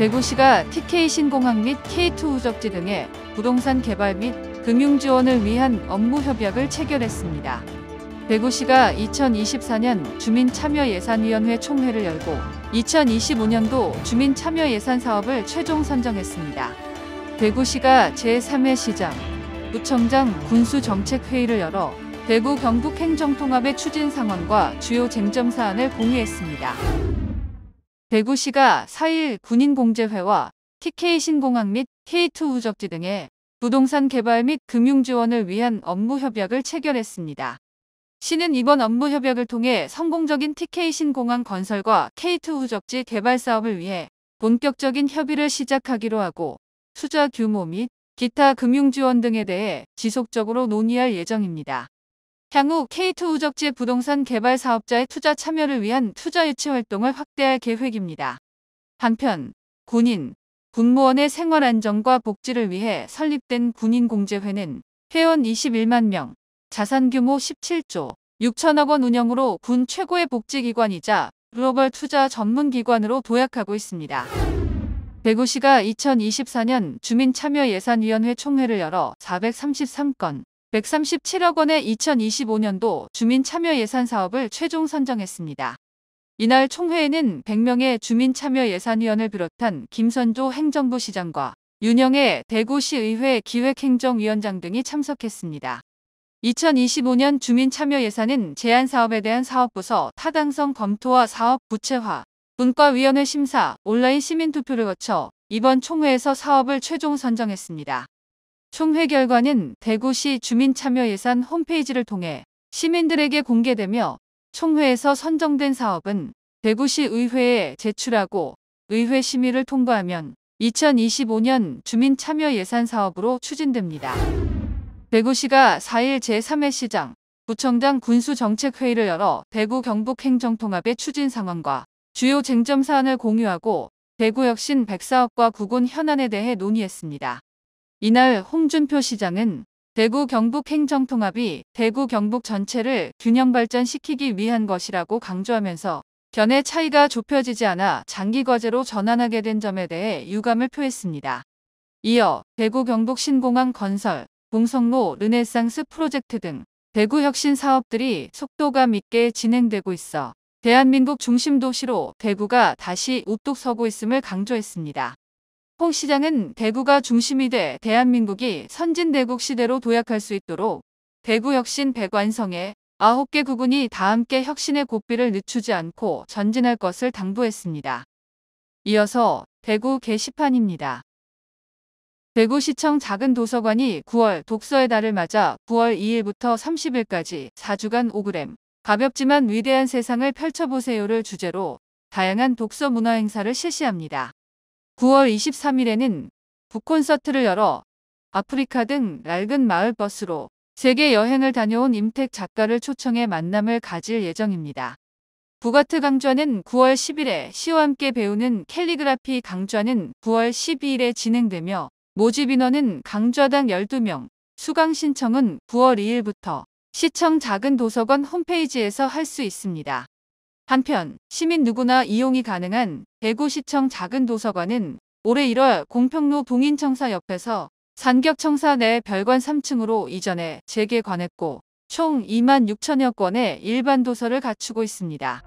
대구시가 TK 신공항 및 K2 우적지 등의 부동산 개발 및 금융 지원을 위한 업무 협약을 체결했습니다. 대구시가 2024년 주민참여예산위원회 총회를 열고 2025년도 주민참여예산 사업을 최종 선정했습니다. 대구시가 제3회 시장, 구청장 군수정책회의를 열어 대구 경북 행정통합의 추진 상황과 주요 쟁점 사안을 공유했습니다. 대구시가 4일 군인공제회와 TK신공항 및 K2 우적지 등의 부동산 개발 및 금융 지원을 위한 업무 협약을 체결했습니다. 시는 이번 업무 협약을 통해 성공적인 TK신공항 건설과 K2 우적지 개발 사업을 위해 본격적인 협의를 시작하기로 하고 투자 규모 및 기타 금융 지원 등에 대해 지속적으로 논의할 예정입니다. 향후 K2 우적지 부동산 개발 사업자의 투자 참여를 위한 투자 유치 활동을 확대할 계획입니다. 한편 군인, 군무원의 생활 안정과 복지를 위해 설립된 군인공제회는 회원 21만 명, 자산 규모 17조, 6천억 원 운영으로 군 최고의 복지기관이자 글로벌 투자 전문기관으로 도약하고 있습니다. 대구시가 2024년 주민참여예산위원회 총회를 열어 433건, 137억 원의 2025년도 주민 참여 예산 사업을 최종 선정했습니다. 이날 총회에는 100명의 주민 참여 예산위원을 비롯한 김선조 행정부 시장과 윤영애 대구시의회 기획행정위원장 등이 참석했습니다. 2025년 주민 참여 예산은 제안 사업에 대한 사업부서 타당성 검토와 사업 구체화, 분과위원회 심사, 온라인 시민투표를 거쳐 이번 총회에서 사업을 최종 선정했습니다. 총회 결과는 대구시 주민참여예산 홈페이지를 통해 시민들에게 공개되며 총회에서 선정된 사업은 대구시 의회에 제출하고 의회 심의를 통과하면 2025년 주민참여예산 사업으로 추진됩니다. 대구시가 4일 제3회 시장, 구청장 군수정책회의를 열어 대구 경북 행정통합의 추진 상황과 주요 쟁점 사안을 공유하고 대구 혁신 백사업과 구군 현안에 대해 논의했습니다. 이날 홍준표 시장은 대구 경북 행정통합이 대구 경북 전체를 균형 발전시키기 위한 것이라고 강조하면서 견해 차이가 좁혀지지 않아 장기 과제로 전환하게 된 점에 대해 유감을 표했습니다. 이어 대구 경북 신공항 건설, 봉성로 르네상스 프로젝트 등 대구 혁신 사업들이 속도감 있게 진행되고 있어 대한민국 중심 도시로 대구가 다시 우뚝 서고 있음을 강조했습니다. 홍 시장은 대구가 중심이 돼 대한민국이 선진대국 시대로 도약할 수 있도록 대구 혁신 백완성에 9개 구군이 다 함께 혁신의 고삐를 늦추지 않고 전진할 것을 당부했습니다. 이어서 대구 게시판입니다. 대구시청 작은 도서관이 9월 독서의 달을 맞아 9월 2일부터 30일까지 4주간 5g 가볍지만 위대한 세상을 펼쳐보세요를 주제로 다양한 독서 문화 행사를 실시합니다. 9월 23일에는 북콘서트를 열어 아프리카 등 낡은 마을버스로 세계 여행을 다녀온 임택 작가를 초청해 만남을 가질 예정입니다. 부가트 강좌는 9월 10일에 시와 함께 배우는 캘리그라피 강좌는 9월 12일에 진행되며 모집 인원은 강좌당 12명, 수강 신청은 9월 2일부터 시청 작은 도서관 홈페이지에서 할 수 있습니다. 한편 시민 누구나 이용이 가능한 대구시청 작은 도서관은 올해 1월 공평로 동인청사 옆에서 산격청사 내 별관 3층으로 이전해 재개관했고 총 2만 6천여 권의 일반 도서를 갖추고 있습니다.